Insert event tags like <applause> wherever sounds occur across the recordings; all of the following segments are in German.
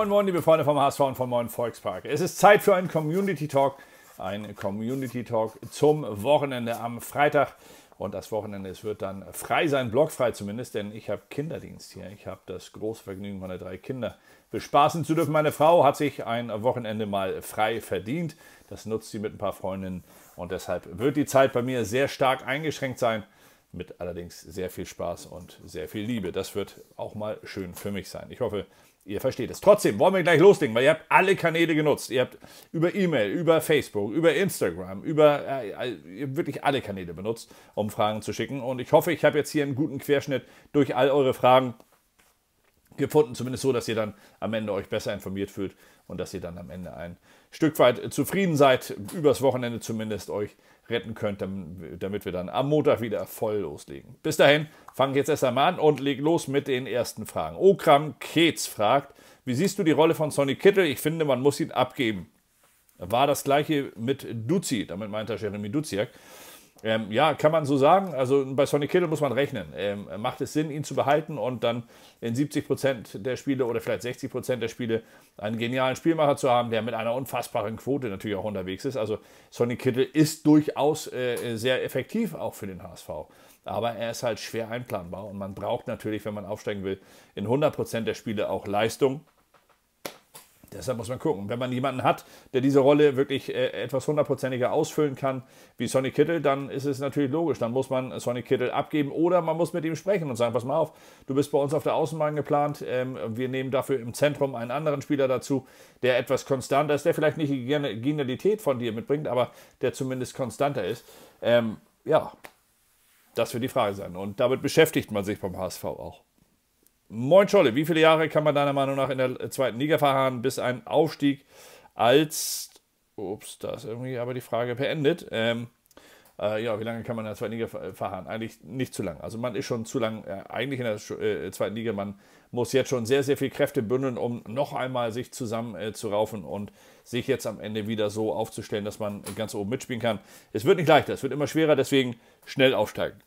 Moin Moin, liebe Freunde vom HSV und von Moin Volkspark. Es ist Zeit für einen Community Talk. Ein Community Talk zum Wochenende am Freitag. Und das Wochenende, es wird dann frei sein, blockfrei zumindest, denn ich habe Kinderdienst hier. Ich habe das große Vergnügen, meine drei Kinder bespaßen zu dürfen. Meine Frau hat sich ein Wochenende mal frei verdient. Das nutzt sie mit ein paar Freundinnen. Und deshalb wird die Zeit bei mir sehr stark eingeschränkt sein mit allerdings sehr viel Spaß und sehr viel Liebe. Das wird auch mal schön für mich sein. Ich hoffe, ihr versteht es. Trotzdem wollen wir gleich loslegen, weil ihr habt alle Kanäle genutzt. Ihr habt über E-Mail, über Facebook, über Instagram, über äh, wirklich alle Kanäle benutzt, um Fragen zu schicken. Und ich hoffe, ich habe jetzt hier einen guten Querschnitt durch all eure Fragen gefunden, zumindest so, dass ihr dann am Ende euch besser informiert fühlt und dass ihr dann am Ende ein Stück weit zufrieden seid, übers Wochenende zumindest euch retten könnt, damit wir dann am Montag wieder voll loslegen. Bis dahin, fangen jetzt erst einmal an und legen los mit den ersten Fragen. Okram Ketz fragt, wie siehst du die Rolle von Sonny Kittel? Ich finde, man muss ihn abgeben. War das gleiche mit Duzi, damit meint er Jeremy Duziak. Ähm, ja, kann man so sagen. Also bei Sonic Kittle muss man rechnen. Ähm, macht es Sinn, ihn zu behalten und dann in 70 Prozent der Spiele oder vielleicht 60 Prozent der Spiele einen genialen Spielmacher zu haben, der mit einer unfassbaren Quote natürlich auch unterwegs ist. Also Sonic Kittle ist durchaus äh, sehr effektiv auch für den HSV. Aber er ist halt schwer einplanbar und man braucht natürlich, wenn man aufsteigen will, in 100 Prozent der Spiele auch Leistung. Deshalb muss man gucken. Wenn man jemanden hat, der diese Rolle wirklich äh, etwas hundertprozentiger ausfüllen kann, wie Sonny Kittel, dann ist es natürlich logisch. Dann muss man Sonny Kittel abgeben oder man muss mit ihm sprechen und sagen: Pass mal auf, du bist bei uns auf der Außenbahn geplant. Ähm, wir nehmen dafür im Zentrum einen anderen Spieler dazu, der etwas konstanter ist, der vielleicht nicht die Genialität von dir mitbringt, aber der zumindest konstanter ist. Ähm, ja, das wird die Frage sein. Und damit beschäftigt man sich beim HSV auch. Moin Scholle, wie viele Jahre kann man deiner Meinung nach in der zweiten Liga verharren, bis ein Aufstieg als, ups, da ist irgendwie aber die Frage beendet, ähm, äh, ja, wie lange kann man in der zweiten Liga verharren? Eigentlich nicht zu lang. Also man ist schon zu lang, äh, eigentlich in der äh, zweiten Liga, man muss jetzt schon sehr, sehr viel Kräfte bündeln, um noch einmal sich zusammen äh, zu raufen und sich jetzt am Ende wieder so aufzustellen, dass man ganz oben mitspielen kann. Es wird nicht leichter, es wird immer schwerer, deswegen schnell aufsteigen.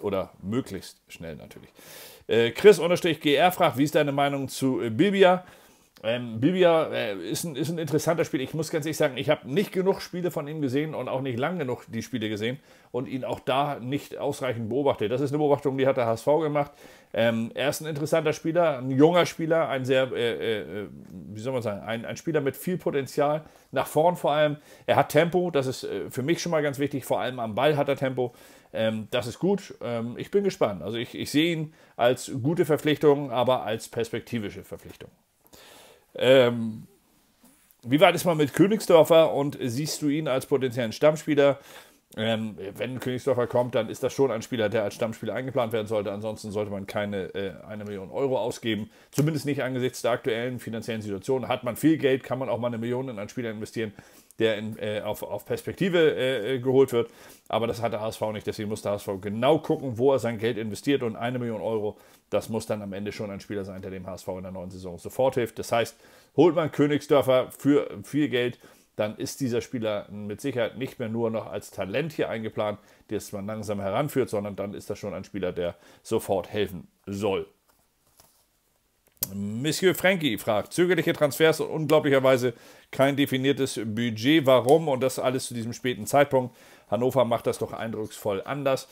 Oder möglichst schnell natürlich. Äh, Chris-GR fragt, wie ist deine Meinung zu äh, Bibia? Ähm, Bibia äh, ist, ein, ist ein interessanter Spieler. Ich muss ganz ehrlich sagen, ich habe nicht genug Spiele von ihm gesehen und auch nicht lang genug die Spiele gesehen und ihn auch da nicht ausreichend beobachtet. Das ist eine Beobachtung, die hat der HSV gemacht. Ähm, er ist ein interessanter Spieler, ein junger Spieler, ein sehr, äh, äh, wie soll man sagen, ein, ein, Spieler mit viel Potenzial, nach vorn vor allem. Er hat Tempo, das ist äh, für mich schon mal ganz wichtig, vor allem am Ball hat er Tempo. Ähm, das ist gut. Ähm, ich bin gespannt. Also ich, ich sehe ihn als gute Verpflichtung, aber als perspektivische Verpflichtung. Ähm, wie weit ist man mit Königsdorfer und siehst du ihn als potenziellen Stammspieler? Ähm, wenn Königsdorfer kommt, dann ist das schon ein Spieler, der als Stammspieler eingeplant werden sollte. Ansonsten sollte man keine äh, eine Million Euro ausgeben. Zumindest nicht angesichts der aktuellen finanziellen Situation. Hat man viel Geld, kann man auch mal eine Million in einen Spieler investieren, der in, äh, auf, auf Perspektive äh, äh geholt wird. Aber das hat der HSV nicht. Deswegen muss der HSV genau gucken, wo er sein Geld investiert. Und eine Million Euro, das muss dann am Ende schon ein Spieler sein, der dem HSV in der neuen Saison sofort hilft. Das heißt, holt man Königsdörfer für viel Geld, dann ist dieser Spieler mit Sicherheit nicht mehr nur noch als Talent hier eingeplant, das man langsam heranführt, sondern dann ist das schon ein Spieler, der sofort helfen soll. Monsieur Frankie fragt, zögerliche Transfers und unglaublicherweise kein definiertes Budget. Warum? Und das alles zu diesem späten Zeitpunkt. Hannover macht das doch eindrucksvoll anders.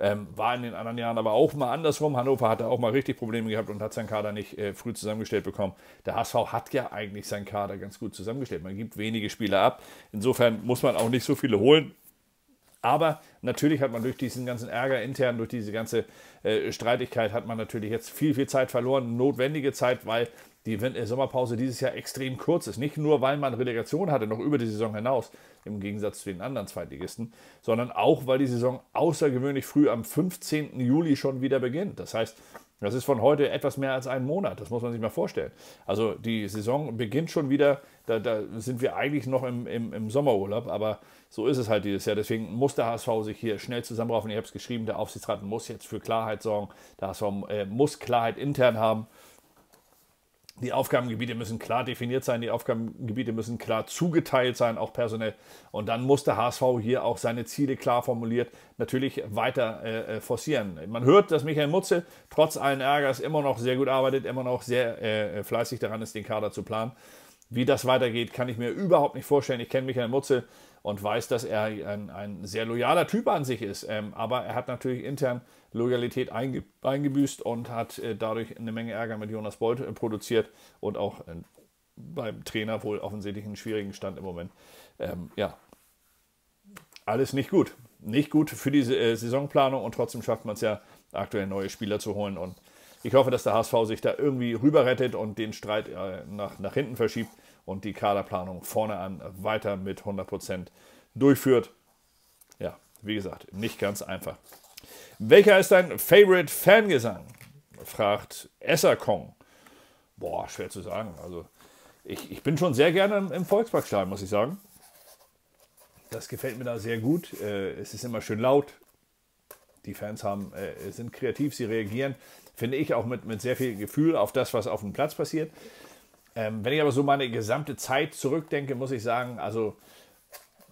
Ähm, war in den anderen Jahren aber auch mal andersrum. Hannover hatte auch mal richtig Probleme gehabt und hat seinen Kader nicht äh, früh zusammengestellt bekommen. Der HSV hat ja eigentlich seinen Kader ganz gut zusammengestellt. Man gibt wenige Spieler ab. Insofern muss man auch nicht so viele holen. Aber natürlich hat man durch diesen ganzen Ärger intern, durch diese ganze äh, Streitigkeit, hat man natürlich jetzt viel, viel Zeit verloren, notwendige Zeit, weil die äh, Sommerpause dieses Jahr extrem kurz ist. Nicht nur, weil man Relegation hatte, noch über die Saison hinaus, im Gegensatz zu den anderen Zweitligisten, sondern auch, weil die Saison außergewöhnlich früh am 15. Juli schon wieder beginnt. Das heißt, das ist von heute etwas mehr als einen Monat, das muss man sich mal vorstellen. Also die Saison beginnt schon wieder, da, da sind wir eigentlich noch im, im, im, Sommerurlaub, aber so ist es halt dieses Jahr. Deswegen muss der HSV sich hier schnell zusammenraufen. Ich habe es geschrieben, der Aufsichtsrat muss jetzt für Klarheit sorgen, der HSV äh, muss Klarheit intern haben die Aufgabengebiete müssen klar definiert sein, die Aufgabengebiete müssen klar zugeteilt sein, auch personell. Und dann muss der HSV hier auch seine Ziele klar formuliert natürlich weiter äh, äh, forcieren. Man hört, dass Michael Mutze trotz allen Ärgers immer noch sehr gut arbeitet, immer noch sehr äh, äh, fleißig daran ist, den Kader zu planen. Wie das weitergeht, kann ich mir überhaupt nicht vorstellen. Ich kenne Michael Mutze und weiß, dass er ein, ein sehr loyaler Typ an sich ist. Ähm, aber er hat natürlich intern Loyalität einge, eingebüßt und hat äh, dadurch eine Menge Ärger mit Jonas Bolt äh, produziert und auch äh, beim Trainer wohl offensichtlich einen schwierigen Stand im Moment. Ähm, ja, alles nicht gut. Nicht gut für die äh, Saisonplanung und trotzdem schafft man es ja, aktuell neue Spieler zu holen und ich hoffe, dass der HSV sich da irgendwie rüberrettet und den Streit äh, nach, nach hinten verschiebt und die Kaderplanung vorne an weiter mit 100% durchführt. Ja, wie gesagt, nicht ganz einfach. Welcher ist dein Favorite Fangesang? fragt Esser Kong. Boah, schwer zu sagen. Also, ich, ich bin schon sehr gerne im, im Volksparkstadion, muss ich sagen. Das gefällt mir da sehr gut. Äh, es ist immer schön laut. Die Fans haben, äh, sind kreativ, sie reagieren, finde ich, auch mit, mit sehr viel Gefühl auf das, was auf dem Platz passiert. Ähm, wenn ich aber so meine gesamte Zeit zurückdenke, muss ich sagen, also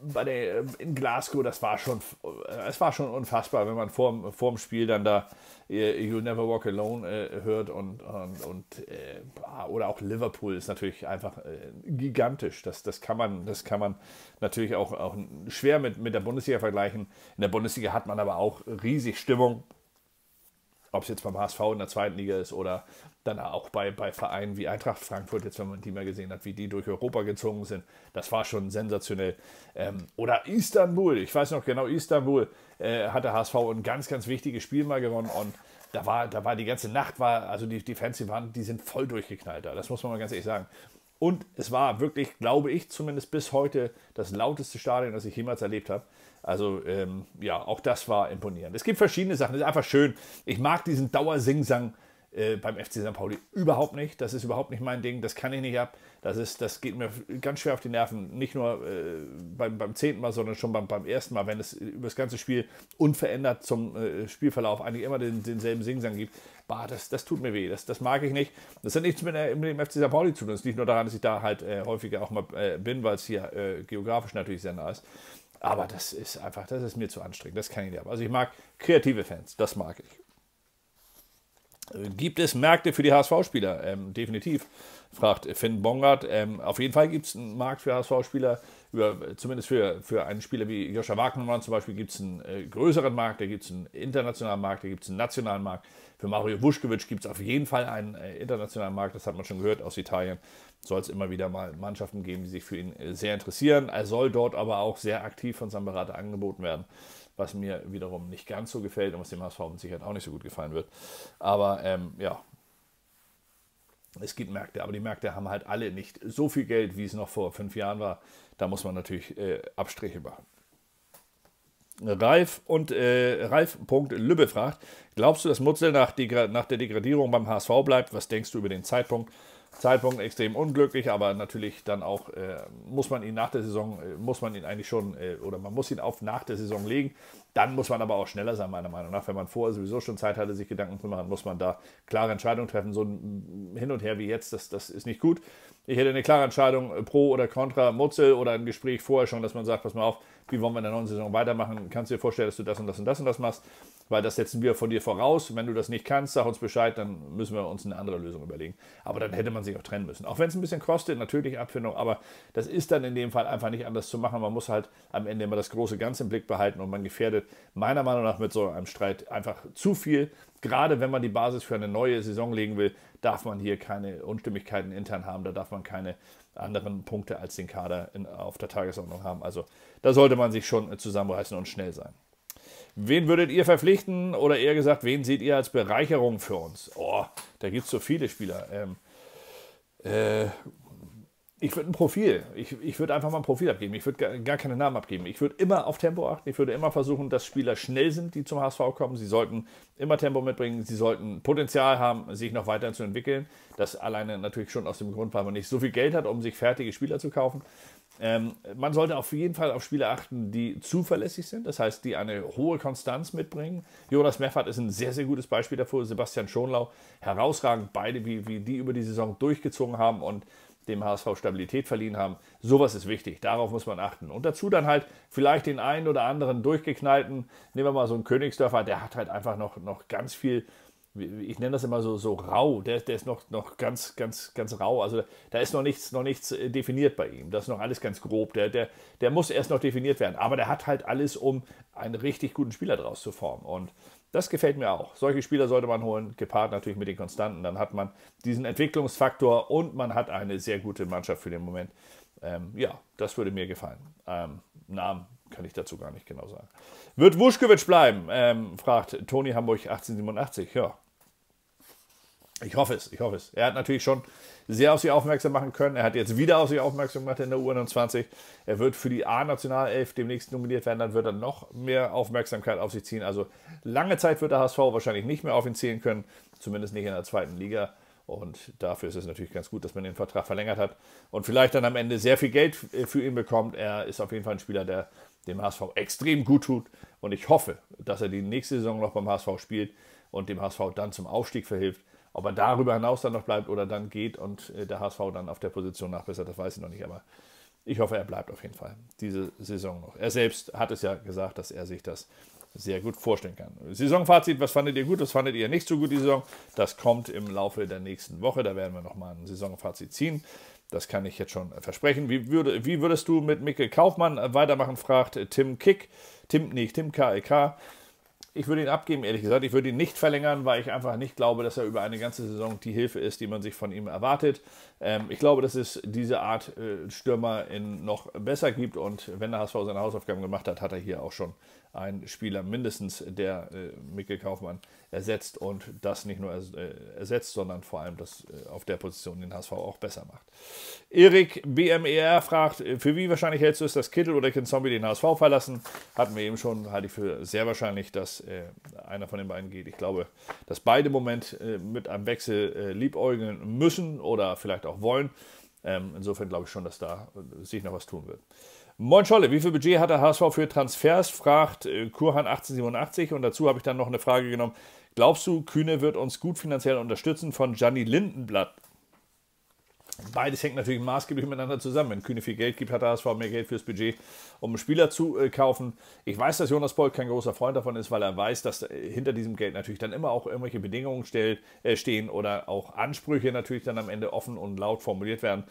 bei der, äh, in Glasgow, das war schon, äh, es war schon unfassbar, wenn man vor, vor dem Spiel dann da äh, You'll Never Walk Alone äh, hört und, und, und äh, oder auch Liverpool ist natürlich einfach äh, gigantisch. Das, das, kann man, das kann man natürlich auch, auch schwer mit, mit der Bundesliga vergleichen. In der Bundesliga hat man aber auch riesig Stimmung ob es jetzt beim HSV in der zweiten Liga ist oder dann auch bei, bei Vereinen wie Eintracht Frankfurt, jetzt wenn man die mal gesehen hat, wie die durch Europa gezogen sind, das war schon sensationell. Ähm, oder Istanbul, ich weiß noch genau, Istanbul äh, hat der HSV ein ganz, ganz wichtiges Spiel mal gewonnen und da war, da war die ganze Nacht, war, also die, die Fans, die waren, die sind voll durchgeknallt da, das muss man mal ganz ehrlich sagen. Und es war wirklich, glaube ich, zumindest bis heute das lauteste Stadion, das ich jemals erlebt habe. Also ähm, ja, auch das war imponierend. Es gibt verschiedene Sachen, Es ist einfach schön. Ich mag diesen Dauersingsang äh, beim FC St. Pauli überhaupt nicht. Das ist überhaupt nicht mein Ding. Das kann ich nicht ab. Das, ist, das geht mir ganz schwer auf die Nerven. Nicht nur äh, beim, beim zehnten Mal, sondern schon beim, beim ersten Mal, wenn es über das ganze Spiel unverändert zum äh, Spielverlauf eigentlich immer den, denselben Singsang gibt. Bah, das, das tut mir weh. Das, das mag ich nicht. Das hat nichts mit, mit dem FC St. Pauli zu tun. Das liegt nur daran, dass ich da halt äh, häufiger auch mal äh, bin, weil es hier geografisch natürlich sehr nah ist. Aber das ist einfach, das ist mir zu anstrengend. Das kann ich nicht ab. Also ich mag kreative Fans. Das mag ich. Gibt es Märkte für die HSV-Spieler? Ähm, definitiv, fragt Finn Bongard. Ähm, auf jeden Fall gibt es einen Markt für HSV-Spieler. Zumindest für, für einen Spieler wie Joscha Wagnermann zum Beispiel gibt es einen äh, größeren Markt, da gibt es einen internationalen Markt, da gibt es einen nationalen Markt. Für Mario Vuskovic gibt es auf jeden Fall einen äh, internationalen Markt, das hat man schon gehört aus Italien. Soll es immer wieder mal Mannschaften geben, die sich für ihn äh, sehr interessieren. Er soll dort aber auch sehr aktiv von seinem Berater angeboten werden was mir wiederum nicht ganz so gefällt und was dem HSV mit Sicherheit auch nicht so gut gefallen wird. Aber ähm, ja, es gibt Märkte, aber die Märkte haben halt alle nicht so viel Geld, wie es noch vor fünf Jahren war. Da muss man natürlich äh, Abstriche machen. Ralf und äh, Ralf.lübbe fragt: Glaubst du, dass Mutzel nach, nach, der Degradierung beim HSV bleibt? Was denkst du über den Zeitpunkt? Zeitpunkt extrem unglücklich, aber natürlich dann auch äh, muss man ihn nach der Saison, äh, muss man ihn eigentlich schon, äh, oder man muss ihn auf nach der Saison legen. Dann muss man aber auch schneller sein, meiner Meinung nach. Wenn man vorher sowieso schon Zeit hatte, sich Gedanken zu machen, muss man da klare Entscheidungen treffen. So ein Hin und Her wie jetzt, das, das ist nicht gut. Ich hätte eine klare Entscheidung äh, pro oder contra Mutzel oder ein Gespräch vorher schon, dass man sagt, pass mal auf, wie wollen wir in der neuen Saison weitermachen? Kannst du dir vorstellen, dass du das und das und das und das machst? Weil das setzen wir von dir voraus. Wenn du das nicht kannst, sag uns Bescheid, dann müssen wir uns eine andere Lösung überlegen. Aber dann hätte man sich auch trennen müssen. Auch wenn es ein bisschen kostet, natürlich Abfindung, aber das ist dann in dem Fall einfach nicht anders zu machen. Man muss halt am Ende immer das große Ganze im Blick behalten und man gefährdet meiner Meinung nach mit so einem Streit einfach zu viel gerade wenn man die Basis für eine neue Saison legen will, darf man hier keine Unstimmigkeiten intern haben, da darf man keine anderen Punkte als den Kader in, auf der Tagesordnung haben. Also da sollte man sich schon zusammenreißen und schnell sein. Wen würdet ihr verpflichten oder eher gesagt, wen seht ihr als Bereicherung für uns? Oh, da gibt es so viele Spieler. Ähm, äh, ich würde ein Profil, ich, ich würde einfach mal ein Profil abgeben. Ich würde gar, gar keine Namen abgeben. Ich würde immer auf Tempo achten. Ich würde immer versuchen, dass Spieler schnell sind, die zum HSV kommen. Sie sollten immer Tempo mitbringen. Sie sollten Potenzial haben, sich noch weiter zu entwickeln. Das alleine natürlich schon aus dem Grund, weil man nicht so viel Geld hat, um sich fertige Spieler zu kaufen. Ähm, man sollte auf jeden Fall auf Spieler achten, die zuverlässig sind, das heißt, die eine hohe Konstanz mitbringen. Jonas Meffert ist ein sehr, sehr gutes Beispiel dafür. Sebastian Schonlau, herausragend, beide, wie, wie die über die Saison durchgezogen haben und dem HSV Stabilität verliehen haben. Sowas ist wichtig, darauf muss man achten. Und dazu dann halt vielleicht den einen oder anderen durchgeknallten, nehmen wir mal so einen Königsdörfer, der hat halt einfach noch, noch ganz viel, ich nenne das immer so, so rau, der, der ist noch, noch ganz, ganz, ganz rau. Also da ist noch nichts, noch nichts äh, definiert bei ihm. Das ist noch alles ganz grob. Der, der, der muss erst noch definiert werden. Aber der hat halt alles, um einen richtig guten Spieler draus zu formen. Und das gefällt mir auch. Solche Spieler sollte man holen, gepaart natürlich mit den Konstanten. Dann hat man diesen Entwicklungsfaktor und man hat eine sehr gute Mannschaft für den Moment. Ähm, ja, das würde mir gefallen. Ähm, Namen kann ich dazu gar nicht genau sagen. Wird Wuschkewitsch bleiben? Ähm, fragt Toni Hamburg 1887. Ja. Ich hoffe es, ich hoffe es. Er hat natürlich schon sehr auf sich aufmerksam machen können. Er hat jetzt wieder auf sich aufmerksam gemacht in der U21. Er wird für die A-Nationalelf demnächst nominiert werden, dann wird er noch mehr Aufmerksamkeit auf sich ziehen. Also lange Zeit wird der HSV wahrscheinlich nicht mehr auf ihn zählen können, zumindest nicht in der zweiten Liga. Und dafür ist es natürlich ganz gut, dass man den Vertrag verlängert hat und vielleicht dann am Ende sehr viel Geld äh, für ihn bekommt. Er ist auf jeden Fall ein Spieler, der dem HSV extrem gut tut. Und ich hoffe, dass er die nächste Saison noch beim HSV spielt und dem HSV dann zum Aufstieg verhilft. Ob er darüber hinaus dann noch bleibt oder dann geht und äh, der HSV dann auf der Position nachbessert, das weiß ich noch nicht, aber ich hoffe, er bleibt auf jeden Fall diese Saison noch. Er selbst hat es ja gesagt, dass er sich das sehr gut vorstellen kann. Saisonfazit, was fandet ihr gut, was fandet ihr nicht so gut die Saison? Das kommt im Laufe der nächsten Woche, da werden wir nochmal ein Saisonfazit ziehen. Das kann ich jetzt schon versprechen. Wie, würde, wie würdest du mit Mikkel Kaufmann weitermachen, fragt Tim Kick. Tim, nicht, Tim K.E.K. Ich würde ihn abgeben, ehrlich gesagt. Ich würde ihn nicht verlängern, weil ich einfach nicht glaube, dass er über eine ganze Saison die Hilfe ist, die man sich von ihm erwartet. Ähm, ich glaube, dass es diese Art äh, Stürmer in noch besser gibt und wenn der HSV seine Hausaufgaben gemacht hat, hat er hier auch schon einen Spieler mindestens, der äh, Mikkel Kaufmann ersetzt und das nicht nur äh, ersetzt, sondern vor allem das äh, auf der Position den HSV auch besser macht. Erik BMER fragt, äh, für wie wahrscheinlich hältst du es, dass Kittel oder Kinzombie den HSV verlassen? Hatten wir eben schon, halte ich für sehr wahrscheinlich, dass einer von den beiden geht. Ich glaube, dass beide im Moment mit einem Wechsel liebäugeln müssen oder vielleicht auch wollen. Ähm, insofern glaube ich schon, dass da sich noch was tun wird. Moin Scholle, wie viel Budget hat der HSV für Transfers? fragt äh, Kurhan 1887 und dazu habe ich dann noch eine Frage genommen. Glaubst du, Kühne wird uns gut finanziell unterstützen von Gianni Lindenblatt? Beides hängt natürlich maßgeblich miteinander zusammen. Wenn Kühne viel Geld gibt, hat der HSV mehr Geld fürs Budget, um einen Spieler zu äh, kaufen. Ich weiß, dass Jonas Bolt kein großer Freund davon ist, weil er weiß, dass äh, hinter diesem Geld natürlich dann immer auch irgendwelche Bedingungen stehen oder auch Ansprüche natürlich dann am Ende offen und laut formuliert werden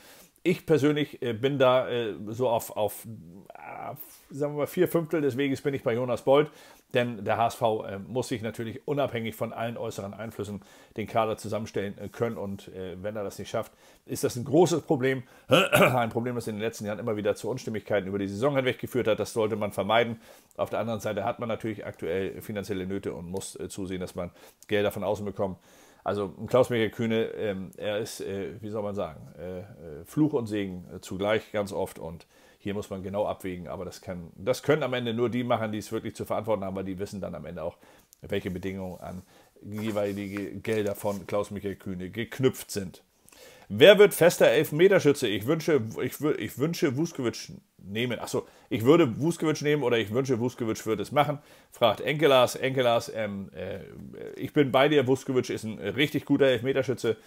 ich persönlich äh, bin da äh, so auf, auf äh, sagen wir mal, vier Fünftel des Weges bin ich bei Jonas Bold, denn der HSV muss sich natürlich unabhängig von allen äußeren Einflüssen den Kader zusammenstellen können und wenn er das nicht schafft, ist das ein großes Problem, <clears throat> ein Problem, das in den letzten Jahren immer wieder zu Unstimmigkeiten über die Saison hinweg geführt hat, das sollte man vermeiden. Auf der anderen Seite hat man natürlich aktuell finanzielle Nöte und muss zusehen, dass man Gelder von außen bekommt. Also Klaus-Michael Kühne, ähm, er ist, äh, wie soll man sagen, äh, äh Fluch und Segen äh, zugleich ganz oft und hier muss man genau abwägen, aber das, kann, das können am Ende nur die machen, die es wirklich zu verantworten haben, weil die wissen dann am Ende auch, welche Bedingungen an jeweilige Gelder von Klaus-Michael Kühne geknüpft sind. Wer wird fester Elfmeterschütze? Ich wünsche, ich, ich wünsche Vuskovic nehmen. Achso, ich würde Vuskovic nehmen oder ich wünsche, Vuskovic würde es machen. Fragt Enkelas. Enkelas, ähm, äh, ich bin bei dir. Vuskovic ist ein richtig guter Elfmeterschütze.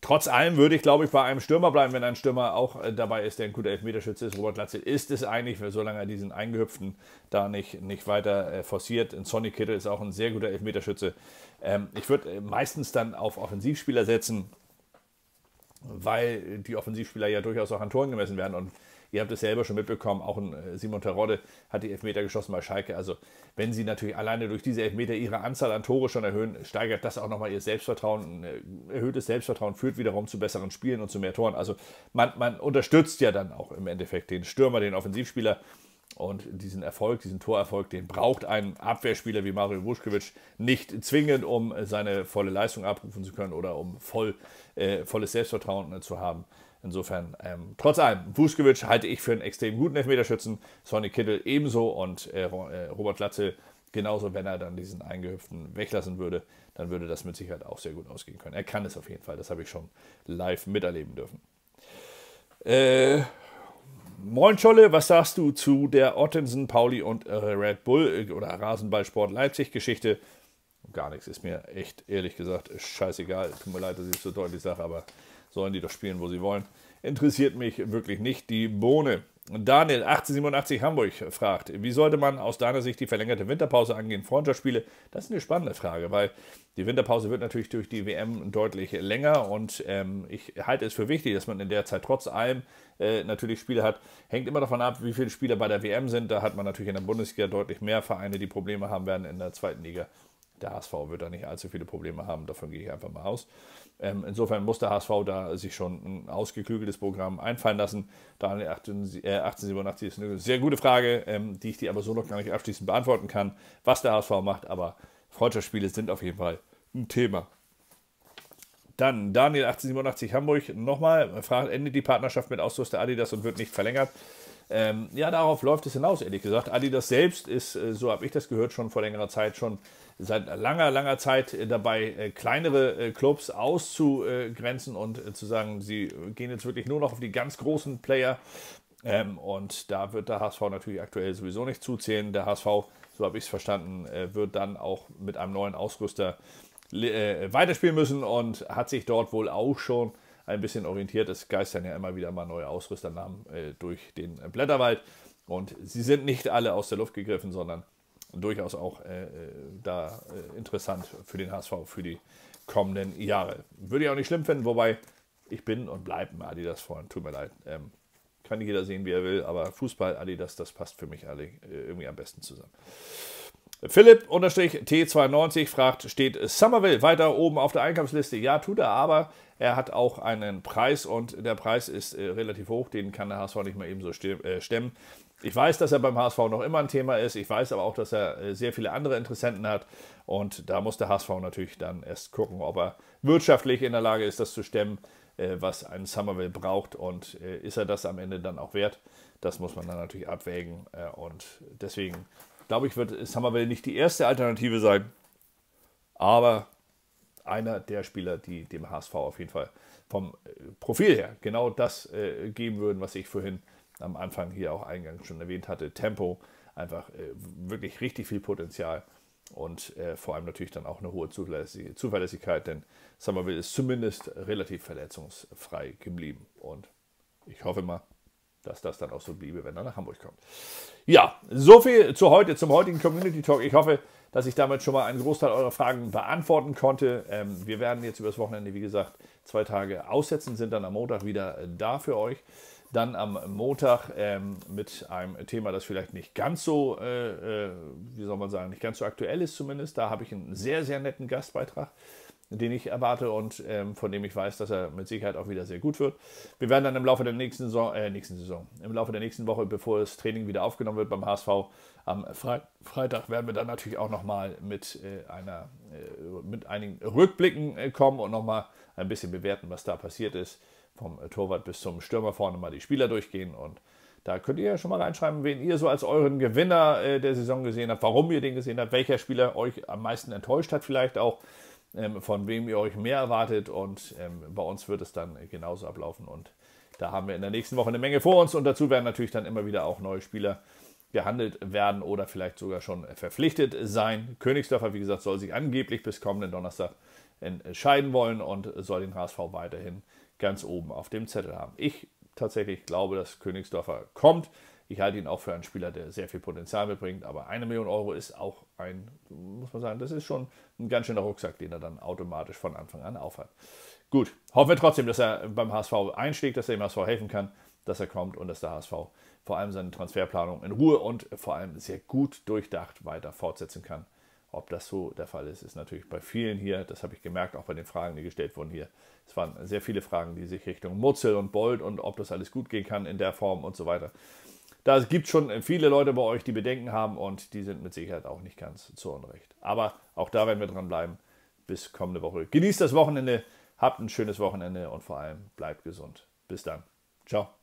Trotz allem würde ich, glaube ich, bei einem Stürmer bleiben, wenn ein Stürmer auch äh, dabei ist, der ein guter Elfmeterschütze ist. Robert Glatzel ist es eigentlich, solange er diesen Eingehüpften da nicht, nicht weiter äh, forciert. Und Sonny Kittel ist auch ein sehr guter Elfmeterschütze. Ähm, ich würde äh, meistens dann auf Offensivspieler setzen weil die Offensivspieler ja durchaus auch an Toren gemessen werden. Und ihr habt es selber schon mitbekommen, auch äh, Simon Terodde hat die Elfmeter geschossen bei Schalke. Also wenn sie natürlich alleine durch diese Elfmeter ihre Anzahl an Tore schon erhöhen, steigert das auch nochmal ihr Selbstvertrauen. Ein äh, erhöhtes Selbstvertrauen führt wiederum zu besseren Spielen und zu mehr Toren. Also man, man unterstützt ja dann auch im Endeffekt den Stürmer, den Offensivspieler und diesen Erfolg, diesen Torerfolg, den braucht ein Abwehrspieler wie Mario Vuskovic nicht zwingend, um seine volle Leistung abrufen zu können oder um voll, äh, volles Selbstvertrauen äh, zu haben. Insofern, ähm, trotz allem, Vuskovic halte ich für einen extrem guten Elfmeterschützen, Sonny Kittel ebenso und äh, äh Robert Latze genauso, wenn er dann diesen eingehüpften weglassen würde, dann würde das mit Sicherheit auch sehr gut ausgehen können. Er kann es auf jeden Fall, das habe ich schon live miterleben dürfen. Äh, Moin Scholle, was sagst du zu der Ottensen, Pauli und äh, Red Bull äh, oder Rasenballsport Leipzig Geschichte? Gar nichts, ist mir echt ehrlich gesagt scheißegal. Tut mir leid, dass ich so deutlich sage, aber sollen die doch spielen, wo sie wollen. Interessiert mich wirklich nicht die Bohne. Daniel 1887 Hamburg fragt, wie sollte man aus deiner Sicht die verlängerte Winterpause angehen? Freundschaftsspiele, das ist eine spannende Frage, weil die Winterpause wird natürlich durch die WM deutlich länger und ähm, ich halte es für wichtig, dass man in der Zeit trotz allem äh, natürlich Spiele hat. Hängt immer davon ab, wie viele Spieler bei der WM sind. Da hat man natürlich in der Bundesliga deutlich mehr Vereine, die Probleme haben werden in der zweiten Liga. Der HSV wird da nicht allzu viele Probleme haben, davon gehe ich einfach mal aus. Ähm, insofern muss der HSV da sich schon ein ausgeklügeltes Programm einfallen lassen. Daniel 1887 äh, ist eine sehr gute Frage, ähm, die ich dir aber so noch gar nicht abschließend beantworten kann, was der HSV macht, aber Freundschaftsspiele sind auf jeden Fall ein Thema. Dann Daniel 1887 Hamburg nochmal, fragt, endet die Partnerschaft mit der Adidas und wird nicht verlängert. Ähm, ja, darauf läuft es hinaus, ehrlich gesagt. Adidas selbst ist, äh, so habe ich das gehört, schon vor längerer Zeit schon seit langer, langer Zeit äh, dabei, äh, kleinere äh, Clubs auszugrenzen und zu sagen, sie gehen jetzt wirklich nur noch auf die ganz großen Player. Ähm, und da wird der HSV natürlich aktuell sowieso nicht zuzählen. Der HSV, so habe ich es verstanden, wird dann auch mit einem neuen Ausrüster weiterspielen müssen und hat sich dort wohl auch schon ein bisschen orientiert. Es geistern ja immer wieder mal neue Ausrüsternamen durch den Blätterwald. Und sie sind nicht alle aus der Luft gegriffen, sondern durchaus auch äh, äh, da äh, interessant für den HSV für die kommenden Jahre. Würde ich auch nicht schlimm finden, wobei ich bin und bleibe ein Adidas-Freund. Tut mir leid. Ähm, kann jeder sehen, wie er will, aber Fußball, Adidas, das passt für mich alle äh, irgendwie am besten zusammen. Philipp T92 fragt, steht Somerville weiter oben auf der Einkaufsliste? Ja, tut er, aber er hat auch einen Preis und der Preis ist äh, relativ hoch, den kann der HSV nicht mal eben so äh, stemmen. Ich weiß, dass er beim HSV noch immer ein Thema ist. Ich weiß aber auch, dass er äh, sehr viele andere Interessenten hat. Und da muss der HSV natürlich dann erst gucken, ob er wirtschaftlich in der Lage ist, das zu stemmen, äh, was ein Somerville braucht. Und äh, ist er das am Ende dann auch wert? Das muss man dann natürlich abwägen. Und deswegen glaube ich, wird Somerville nicht die erste Alternative sein. Aber einer der Spieler, die dem HSV auf jeden Fall vom Profil her genau das geben würden, was ich vorhin äh, am Anfang hier auch eingangs schon erwähnt hatte, Tempo, einfach äh, wirklich richtig viel Potenzial und äh, vor allem natürlich dann auch eine hohe Zuverlässig Zuverlässigkeit, denn Somerville ist zumindest relativ verletzungsfrei geblieben und ich hoffe mal, dass das dann auch so bliebe, wenn er nach Hamburg kommt. Ja, so viel zu heute, zum heutigen Community Talk. Ich hoffe, dass ich damit schon mal einen Großteil eurer Fragen beantworten konnte. Ähm, wir werden jetzt übers Wochenende, wie gesagt, zwei Tage aussetzen, sind dann am Montag wieder äh, da für euch. Dann am Montag ähm, mit einem Thema, das vielleicht nicht ganz so, äh, äh, wie soll man sagen, nicht ganz so aktuell ist zumindest. Da habe ich einen sehr, sehr netten Gastbeitrag den ich erwarte und ähm, von dem ich weiß, dass er mit Sicherheit auch wieder sehr gut wird. Wir werden dann im Laufe der nächsten Saison, äh, nächsten Saison, im Laufe der nächsten Woche, bevor das Training wieder aufgenommen wird beim HSV, am Fre Freitag werden wir dann natürlich auch nochmal mit äh, einer, äh, mit einigen Rückblicken äh, kommen und nochmal ein bisschen bewerten, was da passiert ist vom äh, Torwart bis zum Stürmer vorne mal die Spieler durchgehen. Und da könnt ihr ja schon mal reinschreiben, wen ihr so als euren Gewinner äh, der Saison gesehen habt, warum ihr den gesehen habt, welcher Spieler euch am meisten enttäuscht hat, vielleicht auch, ähm, von wem ihr euch mehr erwartet. Und ähm, bei uns wird es dann genauso ablaufen. Und da haben wir in der nächsten Woche eine Menge vor uns. Und dazu werden natürlich dann immer wieder auch neue Spieler gehandelt werden oder vielleicht sogar schon verpflichtet sein. Königsdörfer, wie gesagt, soll sich angeblich bis kommenden Donnerstag entscheiden wollen und soll den HSV weiterhin ganz oben auf dem Zettel haben. Ich tatsächlich glaube, dass Königsdorfer kommt. Ich halte ihn auch für einen Spieler, der sehr viel Potenzial mitbringt, aber eine Million Euro ist auch ein, muss man sagen, das ist schon ein ganz schöner Rucksack, den er dann automatisch von Anfang an aufhat. Gut, hoffen wir trotzdem, dass er beim HSV einsteigt, dass er dem HSV helfen kann, dass er kommt und dass der HSV vor allem seine Transferplanung in Ruhe und vor allem sehr gut durchdacht weiter fortsetzen kann. Ob das so der Fall ist, ist natürlich bei vielen hier, das habe ich gemerkt, auch bei den Fragen, die gestellt wurden hier. Es waren sehr viele Fragen, die sich Richtung Mutzel und Bold und ob das alles gut gehen kann in der Form und so weiter. Da gibt schon viele Leute bei euch, die Bedenken haben und die sind mit Sicherheit auch nicht ganz zu Unrecht. Aber auch da werden wir dranbleiben. Bis kommende Woche. Genießt das Wochenende, habt ein schönes Wochenende und vor allem bleibt gesund. Bis dann. Ciao.